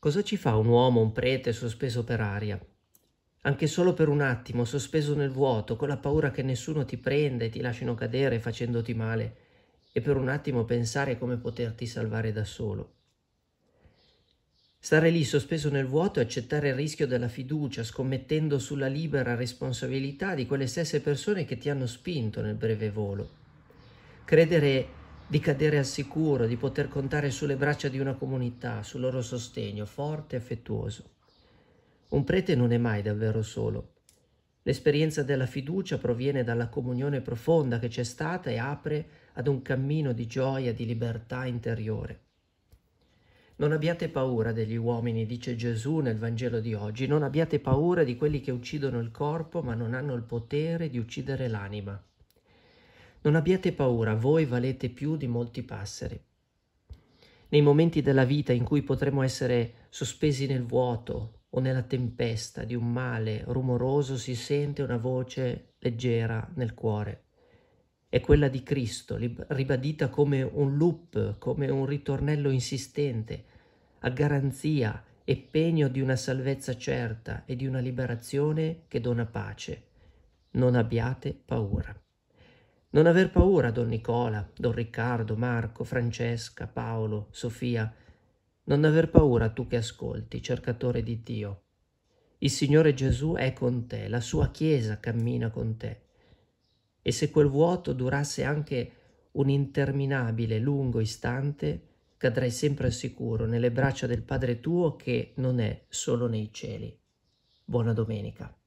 Cosa ci fa un uomo, un prete sospeso per aria? Anche solo per un attimo, sospeso nel vuoto, con la paura che nessuno ti prenda e ti lasciano cadere facendoti male, e per un attimo pensare come poterti salvare da solo. Stare lì sospeso nel vuoto e accettare il rischio della fiducia, scommettendo sulla libera responsabilità di quelle stesse persone che ti hanno spinto nel breve volo. Credere di cadere al sicuro, di poter contare sulle braccia di una comunità, sul loro sostegno forte e affettuoso. Un prete non è mai davvero solo. L'esperienza della fiducia proviene dalla comunione profonda che c'è stata e apre ad un cammino di gioia, di libertà interiore. Non abbiate paura degli uomini, dice Gesù nel Vangelo di oggi, non abbiate paura di quelli che uccidono il corpo ma non hanno il potere di uccidere l'anima. Non abbiate paura, voi valete più di molti passeri. Nei momenti della vita in cui potremo essere sospesi nel vuoto o nella tempesta di un male rumoroso si sente una voce leggera nel cuore. È quella di Cristo, ribadita come un loop, come un ritornello insistente, a garanzia e pegno di una salvezza certa e di una liberazione che dona pace. Non abbiate paura. Non aver paura, don Nicola, don Riccardo, Marco, Francesca, Paolo, Sofia. Non aver paura tu che ascolti, cercatore di Dio. Il Signore Gesù è con te, la sua Chiesa cammina con te. E se quel vuoto durasse anche un interminabile, lungo istante, cadrai sempre al sicuro nelle braccia del Padre tuo che non è solo nei cieli. Buona domenica.